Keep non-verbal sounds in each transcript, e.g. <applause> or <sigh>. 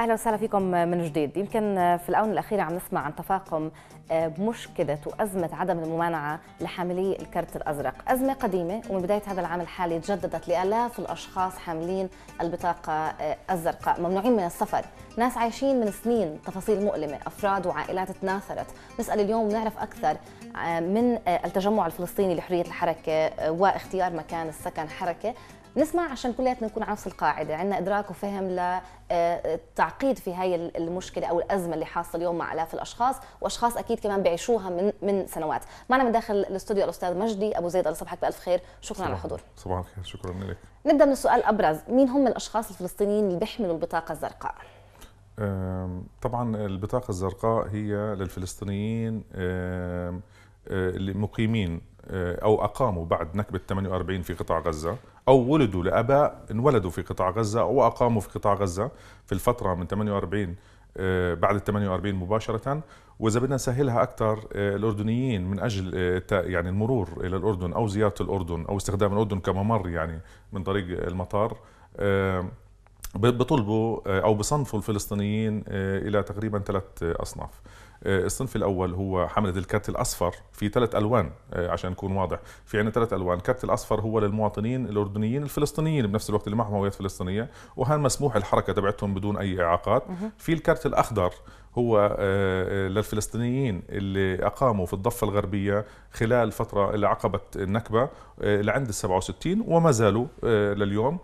اهلا وسهلا فيكم من جديد يمكن في الاونه الاخيره عم نسمع عن تفاقم آه، مشكله وازمه عدم الممانعه لحاملي الكرت الازرق ازمه قديمه ومن بدايه هذا العام الحالي تجددت لالاف الاشخاص حاملين البطاقه آه، الزرقاء ممنوعين من السفر ناس عايشين من سنين تفاصيل مؤلمه افراد وعائلات تناثرت نسال اليوم نعرف اكثر آه، من التجمع الفلسطيني لحريه الحركه واختيار مكان السكن حركه نسمع عشان كلياتنا نكون على نفس القاعده عندنا ادراك وفهم للتعقيد آه، في هاي المشكله او الازمه اللي حاصله اليوم مع الاف الاشخاص واشخاص اكيد كمان بيعيشوها من من سنوات معنا من داخل الاستوديو الاستاذ مجدي ابو زيد الله يصبحك بالف خير شكرا على الحضور صباح الخير شكرا لك نبدا من السؤال الابرز مين هم الاشخاص الفلسطينيين اللي بيحملوا البطاقه الزرقاء طبعا البطاقه الزرقاء هي للفلسطينيين آه، اللي مقيمين آه، او اقاموا بعد نكبه 48 في قطاع غزه أو ولدوا لأباء انولدوا في قطاع غزة أو أقاموا في قطاع غزة في الفترة من 48 آه، بعد ال 48 مباشرة وإذا بدنا نسهلها أكثر آه، الأردنيين من أجل آه، يعني المرور إلى الأردن أو زيارة الأردن أو استخدام الأردن كممر يعني من طريق المطار بطلبوا أو بصنفوا الفلسطينيين إلى تقريبا ثلاث أصناف آه، الصنف الاول هو حمله الكرت الاصفر في ثلاث الوان آه، عشان نكون واضح في عندنا ثلاث الوان الكرت الاصفر هو للمواطنين الاردنيين الفلسطينيين بنفس الوقت اللي معهم هويات فلسطينيه وهان مسموح الحركه تبعتهم بدون اي اعاقات في الكرت الاخضر هو آه، للفلسطينيين اللي أقاموا في الضفة الغربية خلال فترة اللي عقبت النكبة لعند ال 67 وما زالوا لليوم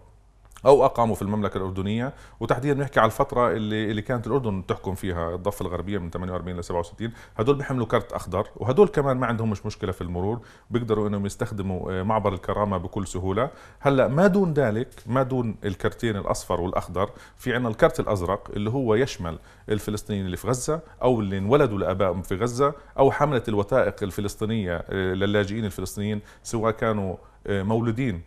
او اقاموا في المملكه الاردنيه وتحديدا بنحكي على الفتره اللي اللي كانت الاردن تحكم فيها الضفه الغربيه من 48 ل 67 هدول بيحملوا كرت اخضر وهدول كمان ما عندهم مش مشكله في المرور بيقدروا انهم يستخدموا آه، معبر الكرامه بكل سهوله هلا ما دون ذلك ما دون الكرتين الاصفر والاخضر في عندنا الكرت الازرق اللي هو يشمل الفلسطينيين اللي في غزه او اللي انولدوا لابائهم في غزه او حمله الوثائق الفلسطينيه آه، للاجئين الفلسطينيين سواء كانوا آه، مولودين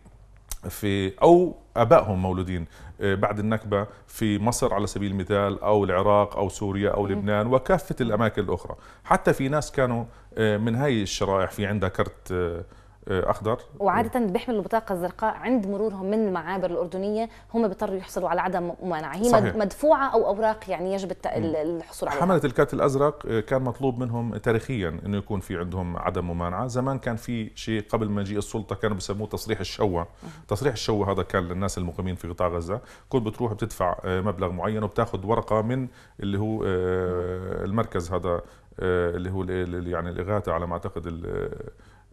في او ابائهم مولودين آه، بعد النكبه في مصر على سبيل المثال او العراق او سوريا او لبنان وكافه الاماكن الاخرى حتى في ناس كانوا آه، من هاي الشرائح في عندها كرت آه، اخضر وعاده بيحملوا البطاقه الزرقاء عند مرورهم من المعابر الاردنيه هم بيضطروا يحصلوا على عدم ممانعه هي صحيح. مدفوعه او اوراق يعني يجب الحصول عليها حمله الكارت الازرق آه، كان مطلوب منهم تاريخيا انه يكون في عندهم عدم ممانعه زمان كان في شيء قبل مجيء السلطه كانوا بسموه تصريح الشوا تصريح الشوا هذا كان للناس المقيمين في قطاع غزه كنت بتروح بتدفع آه، مبلغ معين وبتاخذ ورقه من اللي هو آه، المركز هذا اللي هو يعني الاغاثه على ما اعتقد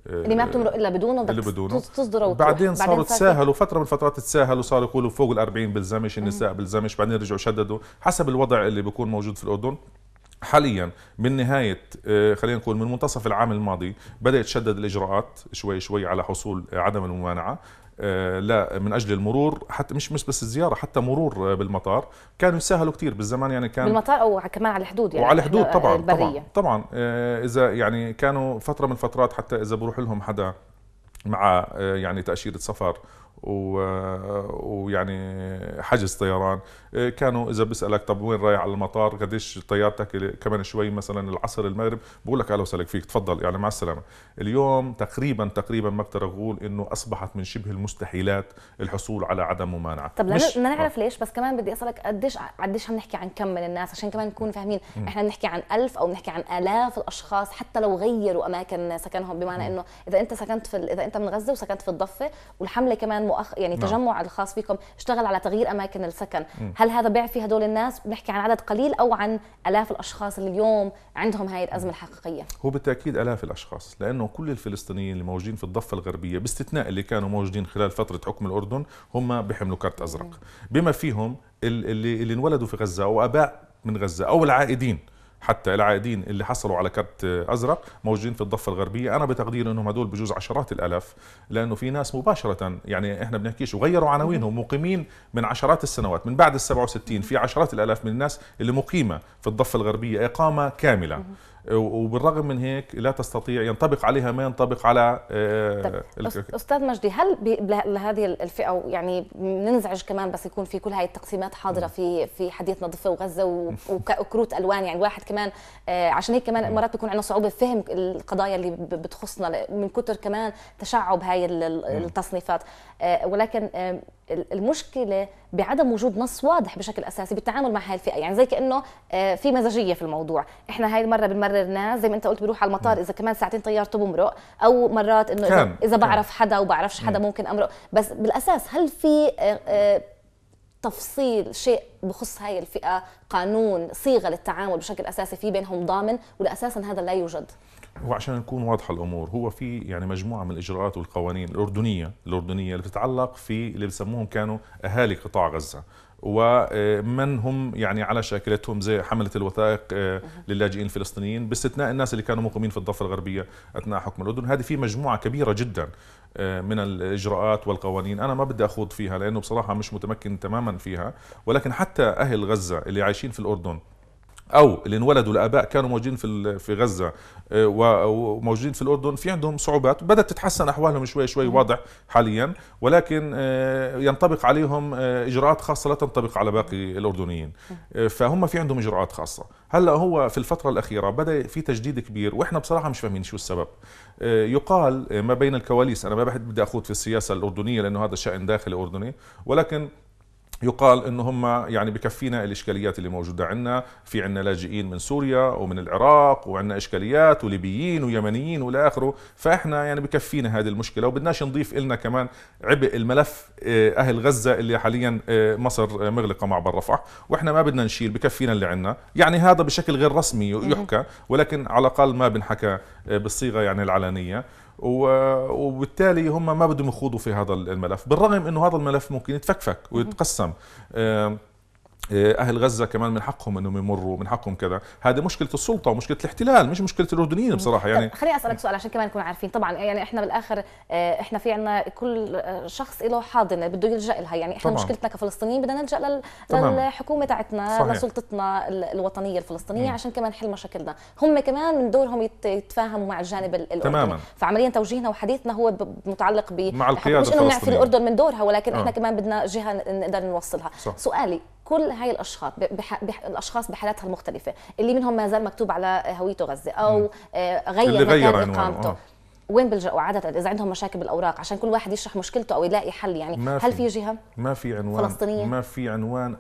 اللي ما آه، بتمرق الا بدونه بدك بدونه تصدره وتروح بعدين صاروا تساهلوا فتره من الفترات تساهلوا صاروا يقولوا فوق ال 40 بلزمش النساء بلزمش بعدين رجعوا شددوا حسب الوضع اللي بيكون موجود في الاردن حاليا من نهاية آه، خلينا نقول من منتصف العام الماضي بدأت تشدد الإجراءات شوي شوي على حصول عدم الممانعة آه، لا من اجل المرور حتى مش مش بس الزياره حتى مرور آه، بالمطار كانوا يسهلوا كثير بالزمان يعني كان بالمطار او كمان على الحدود يعني وعلى الحدود طبعا البرية. طبعا طبعا آه، اذا يعني كانوا فتره من الفترات حتى اذا بروح لهم حدا مع يعني تاشيره سفر و... ويعني حجز طيران إيه، كانوا اذا بسالك طب وين رايح على المطار قديش طيارتك كمان شوي مثلا العصر المغرب بقول لك اهلا وسهلا فيك تفضل يعني مع السلامه اليوم تقريبا تقريبا ما بقدر اقول انه اصبحت من شبه المستحيلات الحصول على عدم ممانعه طب مش... ما نعرف آه. ليش بس كمان بدي اسالك قديش قديش عم نحكي عن كم من الناس عشان كمان نكون فاهمين م. احنا بنحكي عن ألف او بنحكي عن الاف الاشخاص حتى لو غيروا اماكن سكنهم بمعنى انه اذا انت سكنت في اذا انت من غزه وسكنت في الضفه والحمله كمان مؤخ... يعني نعم. تجمع الخاص فيكم اشتغل على تغيير اماكن السكن م. هل هذا بيعفي هدول الناس بنحكي عن عدد قليل او عن الاف الاشخاص اللي اليوم عندهم هاي الازمه الحقيقيه هو بالتاكيد الاف الاشخاص لانه كل الفلسطينيين اللي موجودين في الضفه الغربيه باستثناء اللي كانوا موجودين خلال فتره حكم الاردن هم بيحملوا كارت ازرق م. بما فيهم اللي اللي انولدوا في غزه او اباء من غزه او العائدين حتى العائدين اللي حصلوا على كرت ازرق موجودين في الضفه الغربيه انا بتقدير انهم هدول بجوز عشرات الالاف لانه في ناس مباشره يعني احنا بنحكيش وغيروا عناوينهم مقيمين من عشرات السنوات من بعد ال 67 في عشرات الالاف من الناس اللي مقيمه في الضفه الغربيه اقامه كامله وبالرغم من هيك لا تستطيع ينطبق عليها ما ينطبق على طيب، آه، استاذ مجدي هل لهذه الفئه يعني بننزعج كمان بس يكون في كل هاي التقسيمات حاضره نعم. في في حديث نظفه وغزه <laughs> وكروت الوان يعني الواحد كمان آه، عشان هيك كمان نعم. مرات بيكون عندنا صعوبه فهم القضايا اللي بتخصنا من كثر كمان تشعب هاي نعم. التصنيفات آه، ولكن المشكله بعدم وجود نص واضح بشكل اساسي بالتعامل مع هاي الفئه يعني زي كانه آه، في مزاجيه في الموضوع احنا هاي المره بنمرر ناس زي ما انت قلت بروح على المطار اذا كمان ساعتين طيارته بمرق او مرات انه اذا, إذا بعرف حدا وبعرفش حدا ممكن امرق بس بالاساس هل في آه، تفصيل شيء بخص هاي الفئه قانون صيغه للتعامل بشكل اساسي في بينهم ضامن ولا اساسا هذا لا يوجد هو عشان نكون واضحه الامور هو في يعني مجموعه من الاجراءات والقوانين الاردنيه الاردنيه اللي بتتعلق في اللي بسموهم كانوا اهالي قطاع غزه ومن هم يعني على شاكلتهم زي حمله الوثائق آه، للاجئين الفلسطينيين باستثناء الناس اللي كانوا مقيمين في الضفه الغربيه اثناء حكم الاردن هذه في مجموعه كبيره جدا آه، من الاجراءات والقوانين انا ما بدي اخوض فيها لانه بصراحه مش متمكن تماما فيها ولكن حتى اهل غزه اللي عايشين في الاردن او اللي انولدوا الاباء كانوا موجودين في في غزه آه، وموجودين في الاردن في عندهم صعوبات بدات تتحسن احوالهم شوي شوي واضح حاليا ولكن آه، ينطبق عليهم آه، اجراءات خاصه لا تنطبق على باقي الاردنيين فهم في عندهم اجراءات خاصه هلا هو في الفتره الاخيره بدا في تجديد كبير واحنا بصراحه مش فاهمين شو السبب يقال ما بين الكواليس انا ما بدي اخوض في السياسه الاردنيه لانه هذا شان داخلي اردني ولكن يقال انه هم يعني بكفينا الاشكاليات اللي موجوده عندنا، في عندنا لاجئين من سوريا ومن العراق وعندنا اشكاليات وليبيين ويمنيين والى اخره، فاحنا يعني بكفينا هذه المشكله وبدناش نضيف لنا كمان عبء الملف آه، اهل غزه اللي حاليا آه، مصر آه، مغلقه مع رفح، واحنا ما بدنا نشيل بكفينا اللي عندنا، يعني هذا بشكل غير رسمي يحكى ولكن على الاقل ما بنحكى بالصيغه يعني العلنيه، وبالتالي هم ما بدهم يخوضوا في هذا الملف بالرغم انه هذا الملف ممكن يتفكفك ويتقسم آه، اهل غزه كمان من حقهم انهم يمروا من حقهم كذا هذه مشكله السلطه ومشكله الاحتلال مش مشكله الاردنيين بصراحه يعني خليني اسالك سؤال عشان كمان نكون عارفين طبعا يعني احنا بالاخر آه، احنا في عنا كل آه، شخص له حاضنه بده يلجا لها يعني احنا طبعاً. مشكلتنا كفلسطينيين بدنا نلجا لل... للحكومه تاعتنا لسلطتنا الوطنيه الفلسطينيه م. عشان كمان نحل مشاكلنا هم كمان من دورهم يتفاهموا مع الجانب الاردني تماما فعمليا توجيهنا وحديثنا هو متعلق ب مع القياده مش انه نعفي الاردن من دورها ولكن آه. احنا كمان بدنا جهه نقدر نوصلها صح. سؤالي كل هاي الاشخاص بح... بح... الاشخاص بحالاتها المختلفه اللي منهم ما زال مكتوب على هويته غزه او آه، غير مكان اقامته آه. وين بيلجؤوا عادة إذا عندهم مشاكل بالأوراق عشان كل واحد يشرح مشكلته أو يلاقي حل يعني ما هل في جهة؟ ما في عنوان فلسطينية؟ ما في عنوان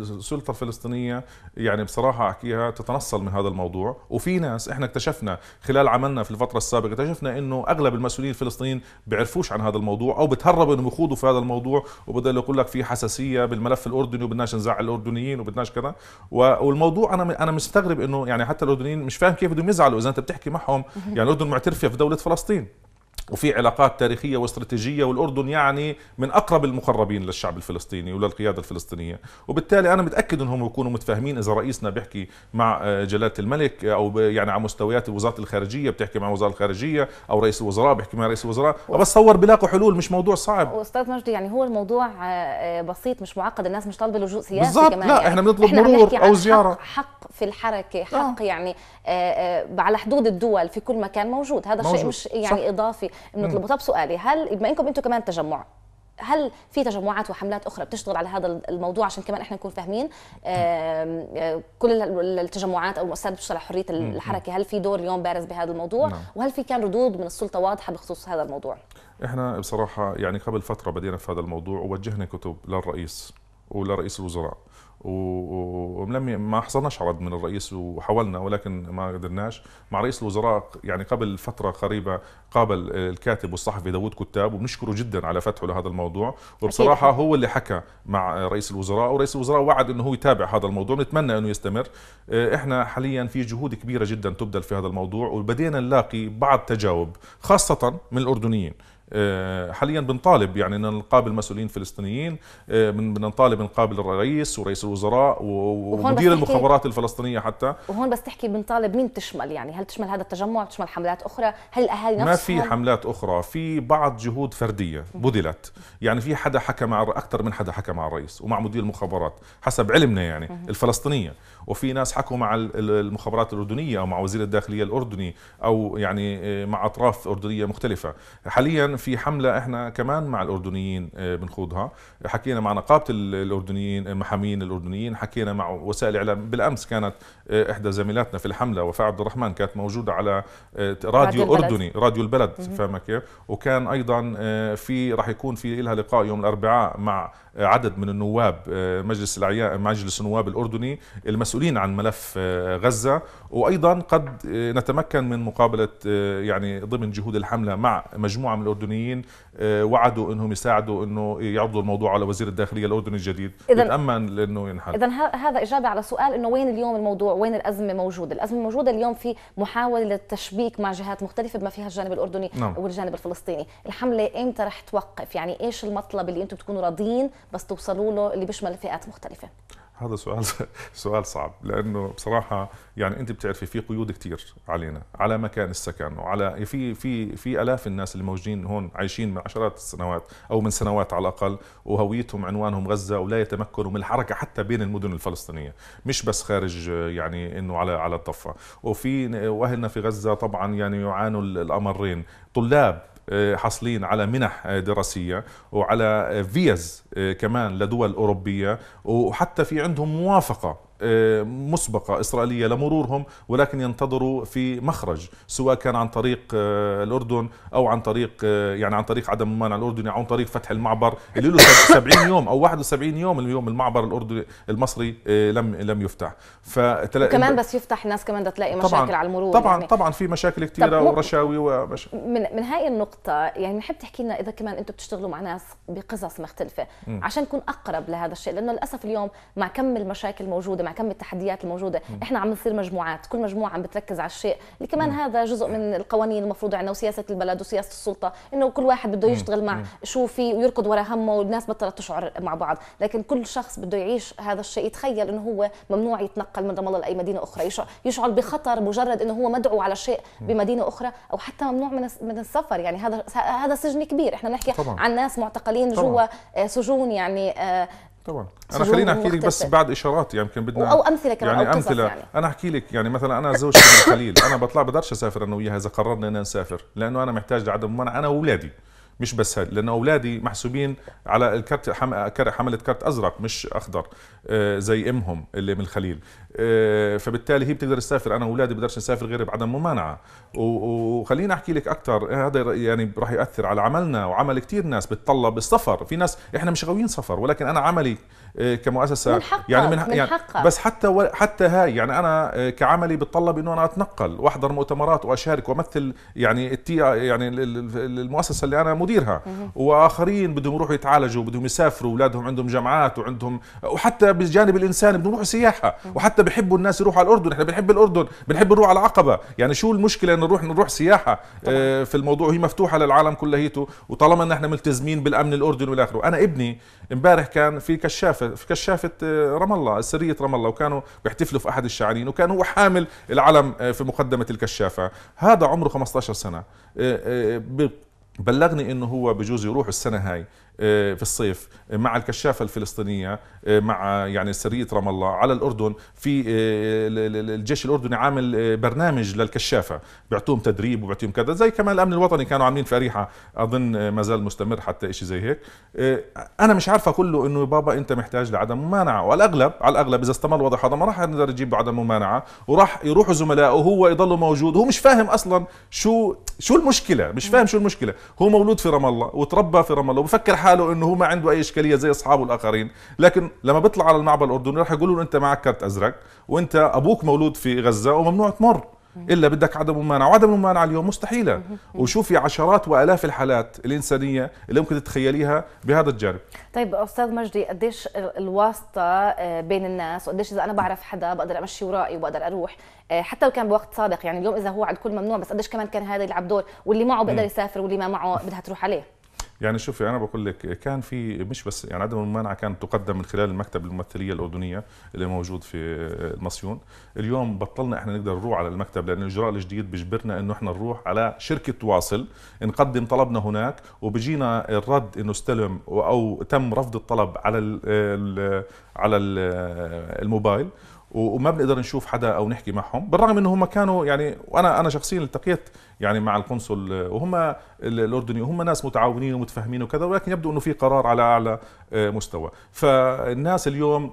السلطة الفلسطينية يعني بصراحة أحكيها تتنصل من هذا الموضوع وفي ناس إحنا اكتشفنا خلال عملنا في الفترة السابقة اكتشفنا إنه أغلب المسؤولين الفلسطينيين بيعرفوش عن هذا الموضوع أو بتهربوا إنهم يخوضوا في هذا الموضوع وبدل يقول لك في حساسية بالملف الأردني وبدناش نزعل الأردنيين وبدناش كذا والموضوع أنا أنا مستغرب إنه يعني حتى الأردنيين مش فاهم كيف بدهم يزعلوا إذا أنت بتحكي معهم يعني الأردن معترفة في دولة فلسطين فلسطين وفي علاقات تاريخيه واستراتيجيه والاردن يعني من اقرب المقربين للشعب الفلسطيني وللقياده الفلسطينيه وبالتالي انا متاكد انهم يكونوا متفاهمين اذا رئيسنا بيحكي مع آه، جلاله الملك آه، او يعني على مستويات وزاره الخارجيه بتحكي مع وزاره الخارجيه او رئيس الوزراء بيحكي مع رئيس الوزراء بس صور بيلاقوا حلول مش موضوع صعب استاذ مجدي يعني هو الموضوع آه، بسيط مش معقد الناس مش طالبه لجوء سياسي بالزبط. كمان لا يعني احنا بنطلب احنا مرور او زياره حق, حق في الحركه حق آه. يعني على حدود الدول في كل مكان موجود هذا موجود. شيء مش يعني صح. اضافي بنطلبه طب سؤالي هل بما انكم انتم كمان تجمع هل في تجمعات وحملات اخرى بتشتغل على هذا الموضوع عشان كمان احنا نكون فاهمين آه، كل التجمعات او المؤسسات بتشتغل على حريه الحركه هل في دور اليوم بارز بهذا الموضوع نعم. وهل في كان ردود من السلطه واضحه بخصوص هذا الموضوع احنا بصراحه يعني قبل فتره بدينا في هذا الموضوع ووجهنا كتب للرئيس ولرئيس الوزراء ولم ما حصلناش عرض من الرئيس وحاولنا ولكن ما قدرناش مع رئيس الوزراء يعني قبل فتره قريبه قابل الكاتب والصحفي داوود كتاب وبنشكره جدا على فتحه لهذا الموضوع وبصراحه أكيد. هو اللي حكى مع رئيس الوزراء ورئيس الوزراء وعد انه هو يتابع هذا الموضوع نتمنى انه يستمر آه، احنا حاليا في جهود كبيره جدا تبذل في هذا الموضوع وبدينا نلاقي بعض تجاوب خاصه من الاردنيين آه، حاليا بنطالب يعني ان نقابل مسؤولين فلسطينيين بنطالب آه، نقابل الرئيس ورئيس الوزراء ومدير المخابرات الفلسطينيه حتى وهون بس تحكي بنطالب مين تشمل يعني هل تشمل هذا التجمع تشمل حملات اخرى هل الاهالي نفسهم ما في حملات اخرى في بعض جهود فرديه بذلت يعني في حدا حكى مع اكثر من حدا حكى مع الرئيس ومع مدير المخابرات حسب علمنا يعني الفلسطينيه وفي ناس حكوا مع المخابرات الاردنيه او مع وزير الداخليه الاردني او يعني آه، مع اطراف اردنيه مختلفه حاليا في حمله احنا كمان مع الاردنيين آه، بنخوضها حكينا مع نقابه الاردنيين آه، محامين الاردنيين حكينا مع وسائل الاعلام بالامس كانت آه، احدى زميلاتنا في الحمله وفاء عبد الرحمن كانت موجوده على راديو, راديو اردني راديو البلد فاهمه كيف وكان ايضا في راح يكون في لها لقاء يوم الاربعاء مع عدد من النواب مجلس الاعياء مجلس النواب الاردني المسؤولين عن ملف غزه وايضا قد نتمكن من مقابله يعني ضمن جهود الحمله مع مجموعه من الاردنيين الاردنيين آه، وعدوا انهم يساعدوا انه يعرضوا الموضوع على وزير الداخليه الاردني الجديد يتأمن انه ينحل اذا هذا اجابه على سؤال انه وين اليوم الموضوع وين الازمه موجوده الازمه موجوده اليوم في محاوله للتشبيك مع جهات مختلفه بما فيها الجانب الاردني نعم. والجانب الفلسطيني الحمله امتى رح توقف يعني ايش المطلب اللي انتم تكونوا راضيين بس توصلوا له اللي بيشمل فئات مختلفه هذا سؤال <laughs> سؤال صعب لانه بصراحه يعني انت بتعرفي في قيود كثير علينا على مكان السكن وعلى في في في الاف الناس الموجودين هون عايشين من عشرات السنوات او من سنوات على الاقل وهويتهم عنوانهم غزه ولا يتمكنوا من الحركه حتى بين المدن الفلسطينيه مش بس خارج يعني انه على على الضفه وفي واهلنا في غزه طبعا يعني يعانوا الامرين طلاب آه، حاصلين على منح آه، دراسيه وعلى آه، فيز كمان لدول اوروبيه وحتى في عندهم موافقه آه، مسبقة إسرائيلية لمرورهم ولكن ينتظروا في مخرج سواء كان عن طريق آه، الأردن أو عن طريق آه، يعني عن طريق عدم مانع الأردن أو عن طريق فتح المعبر اللي له 70 <laughs> يوم أو 71 يوم اليوم المعبر الأردني المصري لم لم يفتح فتلا كمان بس يفتح الناس كمان بدها تلاقي مشاكل طبعاً على المرور طبعا يعني. طبعا في مشاكل كثيره ورشاوي ومش... من من هاي النقطه يعني بنحب تحكي لنا اذا كمان انتم بتشتغلوا مع ناس بقصص مختلفه م. عشان نكون اقرب لهذا الشيء لانه للاسف اليوم مع كم المشاكل الموجوده كم التحديات الموجوده احنا عم نصير مجموعات كل مجموعه عم بتركز على الشيء اللي كمان هذا جزء من القوانين المفروض عندنا وسياسه البلد وسياسه السلطه انه كل واحد بده يشتغل مع شو في ويركض ورا همه والناس بطلت تشعر مع بعض لكن كل شخص بده يعيش هذا الشيء يتخيل انه هو ممنوع يتنقل من رام الله لاي مدينه اخرى يشعر بخطر مجرد انه هو مدعو على شيء بمدينه اخرى او حتى ممنوع من من السفر يعني هذا هذا سجن كبير احنا نحكي طبعا. عن ناس معتقلين جوا آه، سجون يعني آه، طبعا انا خليني احكي لك بس بعد اشارات يمكن بدنا او امثله كمان يعني امثله يعني. انا احكي لك يعني مثلا انا زوجتي من خليل انا بطلع بقدرش اسافر انا وياها اذا قررنا ان نسافر لانه انا محتاج لعدم منع انا واولادي مش بس هاي لانه اولادي محسوبين على الكرت حمله كرت ازرق مش اخضر آه، زي امهم اللي من الخليل آه، فبالتالي هي بتقدر تسافر انا واولادي بقدرش نسافر غير بعدم ممانعه وخليني احكي لك اكثر هذا يعني راح ياثر على عملنا وعمل كثير ناس بتطلب السفر في ناس احنا مش غاويين سفر ولكن انا عملي آه، كمؤسسه من حقه يعني من, من يعني حقه. بس حتى و... حتى هاي يعني انا كعملي بتطلب انه انا اتنقل واحضر مؤتمرات واشارك وامثل يعني التي يعني المؤسسه اللي انا مدير مديرها واخرين بدهم يروحوا يتعالجوا بدهم يسافروا اولادهم عندهم جامعات وعندهم وحتى بالجانب الانساني بدهم يروحوا سياحه وحتى بحبوا الناس يروحوا على الاردن احنا بنحب الاردن بنحب نروح على العقبه يعني شو المشكله انه نروح نروح سياحه آه، في الموضوع هي مفتوحه للعالم كلهيته وطالما ان احنا ملتزمين بالامن الاردني والى اخره انا ابني امبارح كان في كشافه في كشافه آه، رام الله سريه رام الله وكانوا بيحتفلوا في احد الشعارين وكان هو حامل العلم آه، في مقدمه الكشافه هذا عمره 15 سنه بلغني انه هو بجوز يروح السنه هاي آه، في الصيف آه، مع الكشافة الفلسطينية آه، مع يعني سرية رام الله على الأردن في الجيش الأردني عامل برنامج للكشافة بيعطوهم تدريب وبيعطوهم كذا زي كمان الأمن الوطني كانوا عاملين في أريحة أظن ما زال مستمر حتى إشي زي هيك أنا مش عارف أقول له إنه بابا أنت محتاج لعدم ممانعة والأغلب على الأغلب إذا استمر الوضع هذا ما راح نقدر نجيب عدم ممانعة وراح يروحوا زملائه وهو يضلوا موجود هو مش فاهم أصلا شو شو المشكلة مش فاهم شو المشكلة هو مولود في رام الله وتربى في رام الله وبفكر حاله انه هو ما عنده اي اشكاليه زي اصحابه الاخرين لكن لما بيطلع على المعبر الاردني رح يقولوا انت معك كرت ازرق وانت ابوك مولود في غزه وممنوع تمر الا بدك عدم ممانعه وعدم الممانعه اليوم مستحيله وشوفي عشرات والاف الحالات الانسانيه اللي ممكن تتخيليها بهذا الجانب طيب استاذ مجدي قديش الواسطه آه، بين الناس وقديش اذا انا بعرف حدا بقدر امشي ورائي وبقدر اروح آه، حتى لو كان بوقت سابق يعني اليوم اذا هو على الكل ممنوع بس قديش كمان كان هذا يلعب دور واللي معه بيقدر يسافر واللي ما معه بدها تروح عليه يعني شوفي انا بقول لك كان في مش بس يعني عدم الممانعه كانت تقدم من خلال المكتب الممثليه الاردنيه اللي موجود في المصيون اليوم بطلنا احنا نقدر نروح على المكتب لان الاجراء الجديد بيجبرنا انه احنا نروح على شركه واصل نقدم طلبنا هناك وبيجينا الرد انه استلم او تم رفض الطلب على ال على الموبايل وما بنقدر نشوف حدا او نحكي معهم بالرغم انه هم كانوا يعني وانا انا شخصيا التقيت يعني مع القنصل وهم الاردني وهم ناس متعاونين ومتفاهمين وكذا ولكن يبدو انه في قرار على اعلى آه، مستوى فالناس اليوم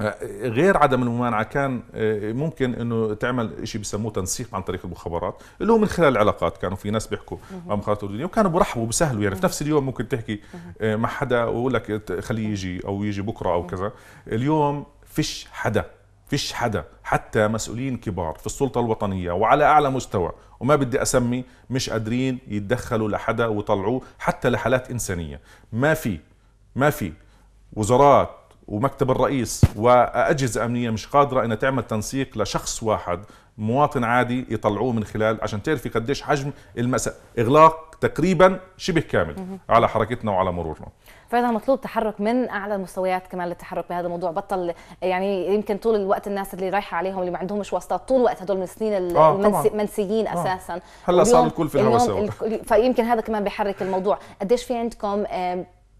آه، غير عدم الممانعه كان آه، ممكن انه تعمل شيء بسموه تنسيق عن طريق المخابرات اللي هو من خلال العلاقات كانوا في ناس بيحكوا مع مخابرات الاردنيه وكانوا برحبوا بسهلوا يعني في نفس اليوم ممكن تحكي مع حدا ويقول لك خليه يجي او يجي بكره او كذا اليوم فيش حدا فيش حدا حتى مسؤولين كبار في السلطة الوطنية وعلى أعلى مستوى وما بدي أسمي مش قادرين يتدخلوا لحدا ويطلعوه حتى لحالات إنسانية ما في ما في وزارات ومكتب الرئيس وأجهزة أمنية مش قادرة أن تعمل تنسيق لشخص واحد مواطن عادي يطلعوه من خلال عشان تعرفي قديش حجم المأساة إغلاق تقريبا شبه كامل على حركتنا وعلى مرورنا فعلا مطلوب تحرك من اعلى المستويات كمان للتحرك بهذا الموضوع بطل يعني يمكن طول الوقت الناس اللي رايحه عليهم اللي ما عندهمش واسطات طول الوقت هدول من السنين المنسيين آه،, آه اساسا آه. هلا صار الكل في الهوى فيمكن هذا كمان بيحرك الموضوع قديش في عندكم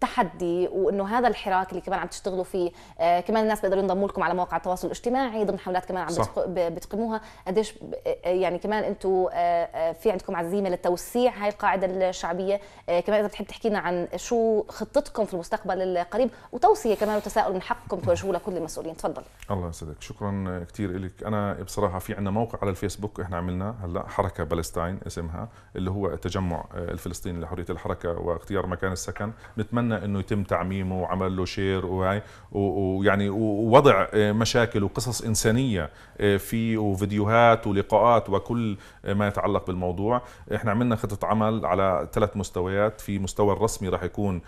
تحدي وانه هذا الحراك اللي كمان عم تشتغلوا فيه آه كمان الناس بيقدروا ينضموا لكم على مواقع التواصل الاجتماعي ضمن حملات كمان عم بتقيموها قديش آه، آه، يعني كمان انتم آه،, آه في عندكم عزيمه للتوسيع هاي القاعده الشعبيه آه كمان اذا بتحب تحكي لنا عن شو خطتكم في المستقبل القريب وتوصيه كمان وتساؤل من حقكم توجهوه لكل المسؤولين تفضل الله يسعدك شكرا كثير لك انا بصراحه في عندنا موقع على الفيسبوك احنا عملناه هلا حركه بلستاين اسمها اللي هو التجمع الفلسطيني لحريه الحركه واختيار مكان السكن نتمنى بتمنى انه يتم تعميمه وعمل له شير وهي ويعني ووضع آه، مشاكل وقصص انسانيه آه، فيه وفيديوهات ولقاءات وكل آه، ما يتعلق بالموضوع احنا عملنا خطه عمل على ثلاث مستويات في مستوى الرسمي راح يكون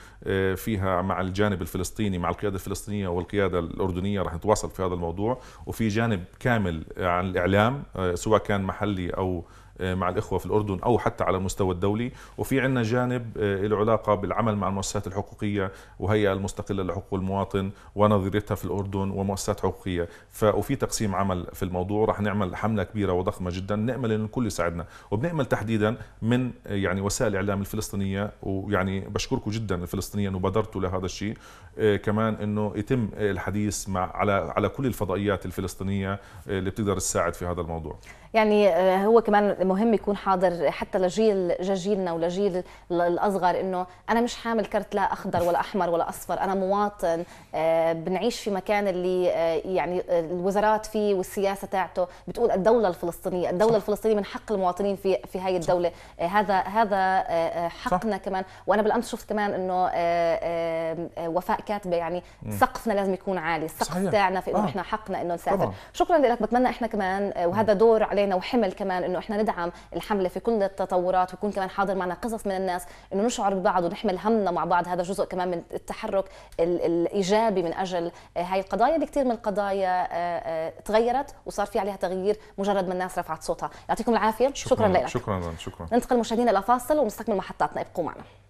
فيها مع الجانب الفلسطيني مع القياده الفلسطينيه والقياده الاردنيه راح نتواصل في هذا الموضوع وفي جانب كامل عن الاعلام سواء كان محلي او آه، مع الإخوة في الأردن أو حتى على المستوى الدولي وفي عندنا جانب آه، له علاقة بالعمل مع المؤسسات الحقوقية وهيئة المستقلة لحقوق المواطن ونظيرتها في الأردن ومؤسسات حقوقية وفي تقسيم عمل في الموضوع راح نعمل حملة كبيرة وضخمة جدا نأمل أن الكل يساعدنا وبنأمل تحديدا من آه، يعني وسائل الإعلام الفلسطينية ويعني بشكركم جدا الفلسطينيين وبادرتوا لهذا الشيء كمان أنه يتم الحديث مع على على كل الفضائيات الفلسطينية اللي بتقدر تساعد في هذا الموضوع يعني هو كمان مهم يكون حاضر حتى لجيل جيلنا ولجيل الاصغر انه انا مش حامل كرت لا اخضر ولا احمر ولا اصفر انا مواطن آه، بنعيش في مكان اللي آه، يعني آه، الوزارات فيه والسياسه تاعته بتقول الدوله الفلسطينيه الدوله الفلسطينيه من حق المواطنين في في هاي الدوله هذا هذا حقنا صح. كمان وانا بالامس شفت كمان انه وفاء كاتبه يعني سقفنا لازم يكون عالي السقف تاعنا في انه آه. احنا حقنا انه نسافر طبعا. شكرا لك بتمنى احنا كمان وهذا دور علينا وحمل كمان انه احنا ندعم ندعم الحمله في كل التطورات ويكون كمان حاضر معنا قصص من الناس انه نشعر ببعض ونحمل همنا مع بعض هذا جزء كمان من التحرك الايجابي من اجل آه، هاي القضايا اللي كثير من القضايا آه، آه، تغيرت وصار في عليها تغيير مجرد ما الناس رفعت صوتها يعطيكم العافيه شكرا, شكرا لك شكرا شكرا ننتقل مشاهدينا الى فاصل ونستكمل محطاتنا ابقوا معنا